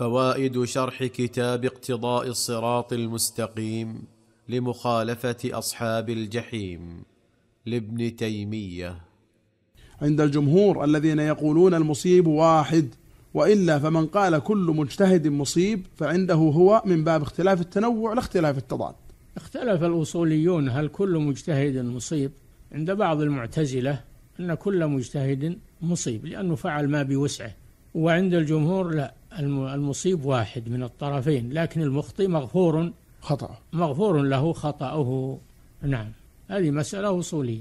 فوائد شرح كتاب اقتضاء الصراط المستقيم لمخالفه اصحاب الجحيم لابن تيميه عند الجمهور الذين يقولون المصيب واحد والا فمن قال كل مجتهد مصيب فعنده هو من باب اختلاف التنوع لاختلاف التضاد اختلف الاصوليون هل كل مجتهد مصيب عند بعض المعتزله ان كل مجتهد مصيب لانه فعل ما بوسعه وعند الجمهور لا المصيب واحد من الطرفين لكن المخطئ مغفور خطأ مغفور له خطأه نعم هذه مسألة أصولية